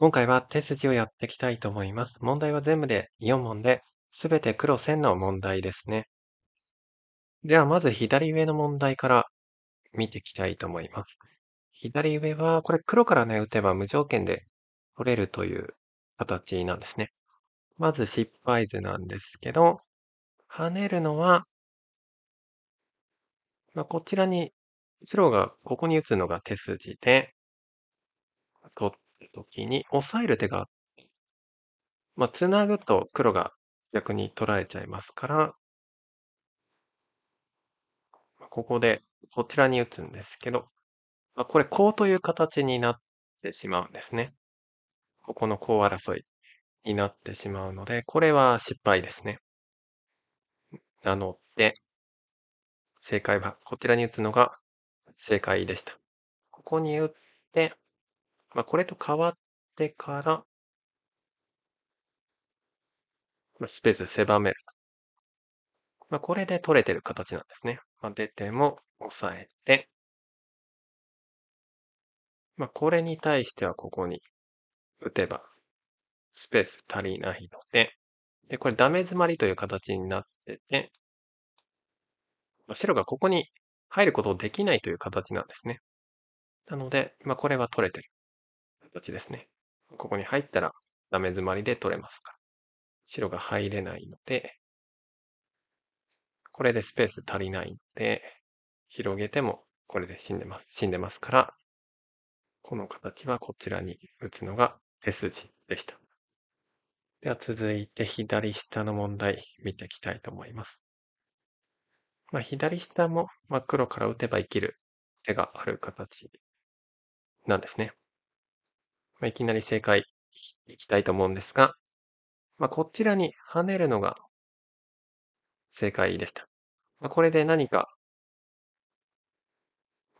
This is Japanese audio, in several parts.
今回は手筋をやっていきたいと思います。問題は全部で4問で、すべて黒線の問題ですね。では、まず左上の問題から見ていきたいと思います。左上は、これ黒からね、打てば無条件で取れるという形なんですね。まず失敗図なんですけど、跳ねるのは、まあ、こちらに、白がここに打つのが手筋で、取っるときに、押さえる手が、まあ、ぐと黒が逆に取られちゃいますから、ここで、こちらに打つんですけど、まあ、これ、こうという形になってしまうんですね。ここのこう争いになってしまうので、これは失敗ですね。なので、正解は、こちらに打つのが正解でした。ここに打って、まあ、これと変わってから、まあ、スペース狭めるまあ、これで取れてる形なんですね。まあ、出ても押さえて、まあ、これに対してはここに打てば、スペース足りないので、で、これダメ詰まりという形になってて、まあ、白がここに入ることできないという形なんですね。なので、まあ、これは取れてる。形ですね。ここに入ったらダメ詰まりで取れますから。白が入れないので、これでスペース足りないので、広げてもこれで死んでます、死んでますから、この形はこちらに打つのが手筋でした。では続いて左下の問題見ていきたいと思います。まあ、左下も黒から打てば生きる手がある形なんですね。まあ、いきなり正解いきたいと思うんですが、まあ、こちらに跳ねるのが正解でした。まあ、これで何か、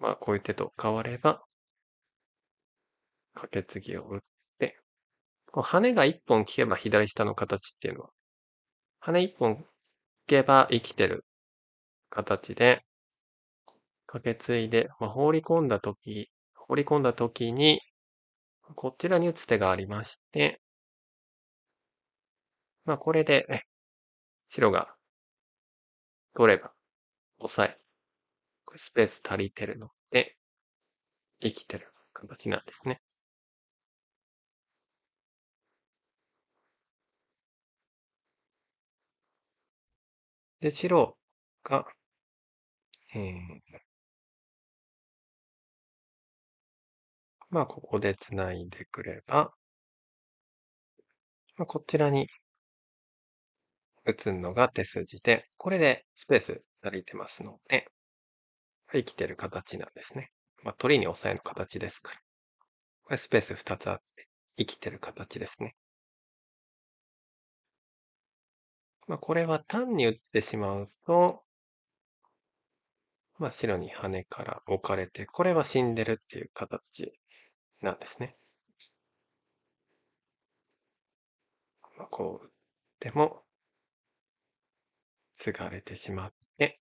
まあ、こういう手と変われば、かけつぎを打って、こうねが一本効けば左下の形っていうのは、ね一本効けば生きてる形で、かけついで、まあ、放り込んだとき、放り込んだときに、こちらに打つ手がありまして、まあこれで、ね、白が取れば、抑え、スペース足りてるので、生きてる形なんですね。で、白が、えー、まあ、ここでつないでくれば、まあ、こちらに打つのが手筋で、これでスペース足りてますので、生きてる形なんですね。まあ、鳥に押さえる形ですから。これスペース2つあって、生きてる形ですね。まあ、これは単に打ってしまうと、まあ、白に羽から置かれて、これは死んでるっていう形なんですね。まあ、こうでも、継がれてしまって、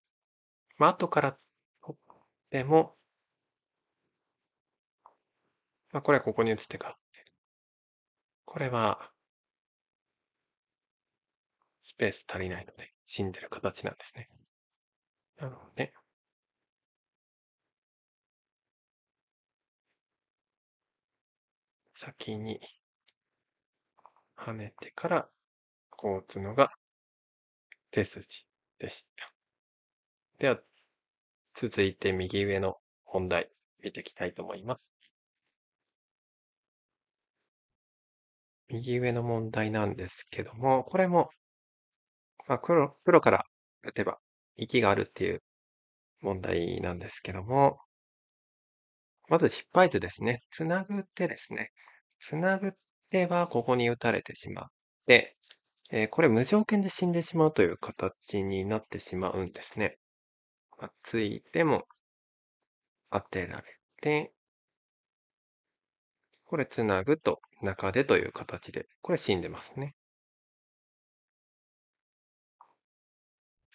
まあ、後から取っても、まあ、これはここに打つ手があって、これは、スペース足りないので、死んでる形なんですね。なので、ね、先に跳ねてから、こう打つのが手筋でした。では、続いて右上の本題見ていきたいと思います。右上の問題なんですけども、これも、まあ、黒、黒から打てば息があるっていう問題なんですけども、まず失敗図ですね。つなぐってですね。つなぐってはここに打たれてしまって、えー、これ無条件で死んでしまうという形になってしまうんですね。まあ、ついても当てられて、これつなぐと中でという形で、これ死んでますね。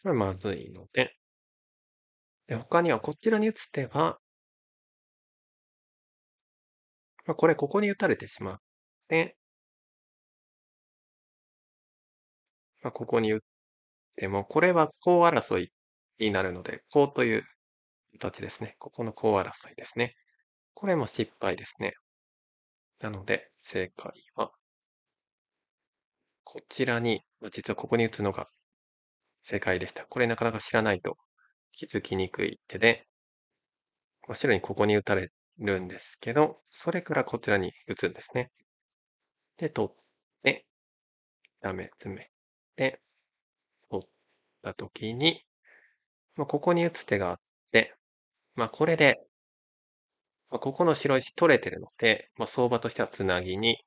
これまずいので、で他にはこちらに打つ手は、まあ、これ、ここに打たれてしまって、まあ、ここに打っても、これはこう争いになるので、こうという形ですね。ここのこう争いですね。これも失敗ですね。なので、正解は、こちらに、実はここに打つのが正解でした。これなかなか知らないと気づきにくい手で、白にここに打たれるんですけど、それからこちらに打つんですね。で、取って、ダメ詰めて、取った時に、まあ、ここに打つ手があって、まあ、これで、まあ、ここの白石取れてるので、まあ、相場としてはつなぎに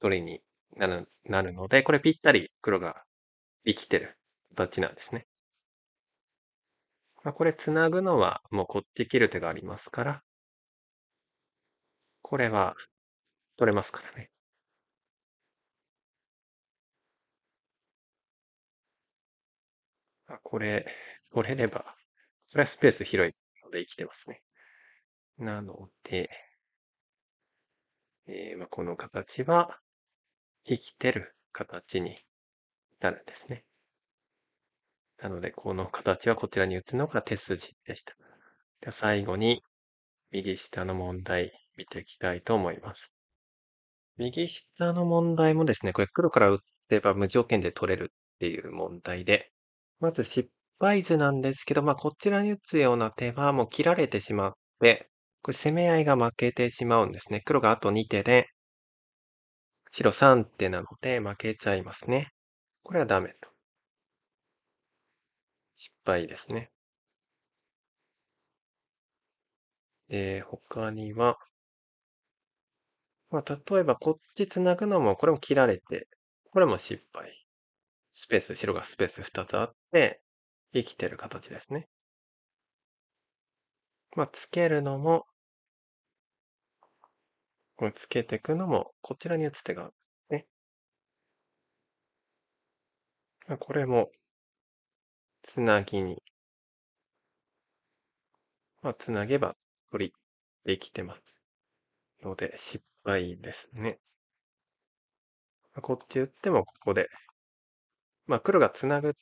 取りになるなるので、これぴったり黒が生きてる形なんですね。まあ、これつなぐのはもうこっち切る手がありますから、これは取れますからね。あ、これ、取れれば、これはスペース広いので生きてますね。なので、えーまあ、この形は、生きてる形になるんですね。なので、この形はこちらに移るのが手筋でした。じゃ最後に、右下の問題見ていきたいと思います。右下の問題もですね、これ黒から打ってば無条件で取れるっていう問題で、まず失敗図なんですけど、まあこちらに打つような手はもう切られてしまって、これ攻め合いが負けてしまうんですね。黒があと2手で、白3手なので負けちゃいますね。これはダメと。失敗ですね。で、他には、まあ、例えばこっち繋ぐのも、これも切られて、これも失敗。スペース、白がスペース2つあって、生きてる形ですね。まあ、つけるのも、これつけていくのも、こちらに打つ手がね。まあ、これも、つなぎに。まあ、つなげば、取り、できてます。ので、失がいいですね。まこっち打ってもここで、まあ黒がつなぐ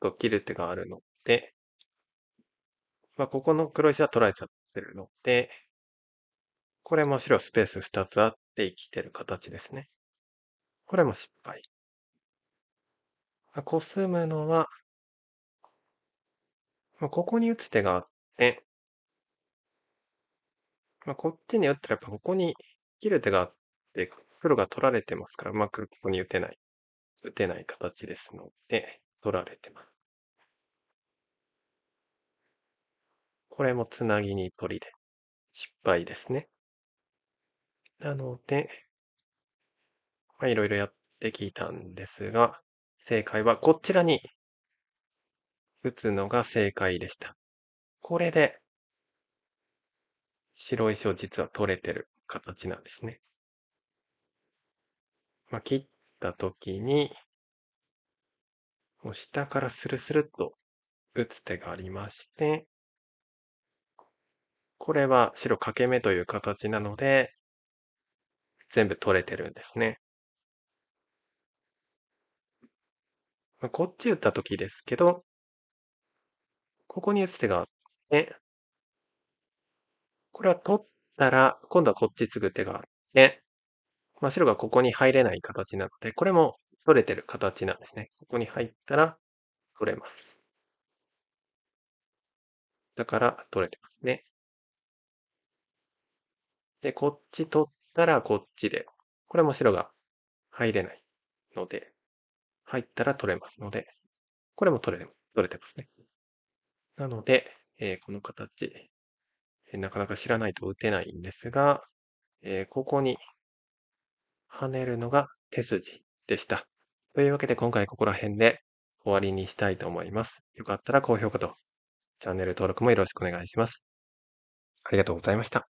と切る手があるので、まあここの黒石は取られちゃってるので、これも白スペース2つあって生きてる形ですね。これも失敗。コスむのは、ここに打つ手があって、まあ、こっちに打ったらやっぱここに切る手があって、黒が取られてますから、うまくここに打てない、打てない形ですので、取られてます。これもつなぎに取りで失敗ですね。なので、まあ、いろいろやってきたんですが、正解はこちらに打つのが正解でした。これで白石を実は取れてる形なんですね。まあ、切った時に、もう下からスルスルっと打つ手がありまして、これは白欠け目という形なので、全部取れてるんですね。まあ、こっち打った時ですけど、ここに打つ手があって、これは取ったら、今度はこっち継ぐ手があって、まあ、白がここに入れない形なので、これも取れてる形なんですね。ここに入ったら取れます。だから取れてますね。で、こっち取ったらこっちで、これも白が入れないので、入ったら取れますので、これも取れてますね。なので、えー、この形、なかなか知らないと打てないんですが、えここに跳ねるのが手筋でした。というわけで今回ここら辺で終わりにしたいと思います。よかったら高評価とチャンネル登録もよろしくお願いします。ありがとうございました。